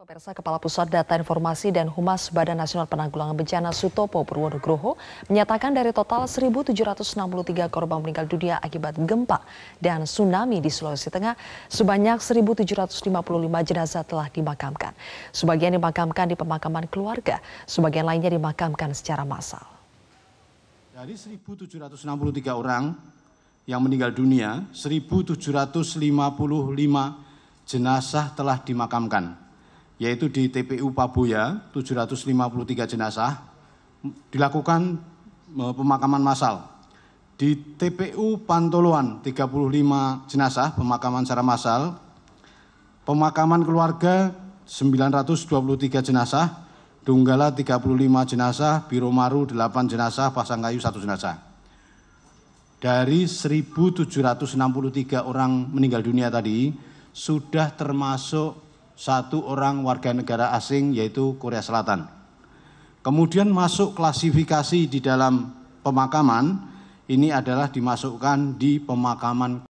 Pemirsa Kepala Pusat Data Informasi dan Humas Badan Nasional Penanggulangan Bencana Sutopo Purwonugroho menyatakan dari total 1.763 korban meninggal dunia akibat gempa dan tsunami di Sulawesi Tengah, sebanyak 1.755 jenazah telah dimakamkan. Sebagian dimakamkan di pemakaman keluarga, sebagian lainnya dimakamkan secara massal. Dari 1.763 orang yang meninggal dunia, 1.755 jenazah telah dimakamkan yaitu di TPU Pabuya 753 jenazah dilakukan e, pemakaman massal. Di TPU Pantoluan 35 jenazah pemakaman secara massal. Pemakaman keluarga 923 jenazah, Dunggala 35 jenazah, Biromaru 8 jenazah, Pasangkayu 1 jenazah. Dari 1763 orang meninggal dunia tadi sudah termasuk satu orang warga negara asing yaitu Korea Selatan. Kemudian masuk klasifikasi di dalam pemakaman, ini adalah dimasukkan di pemakaman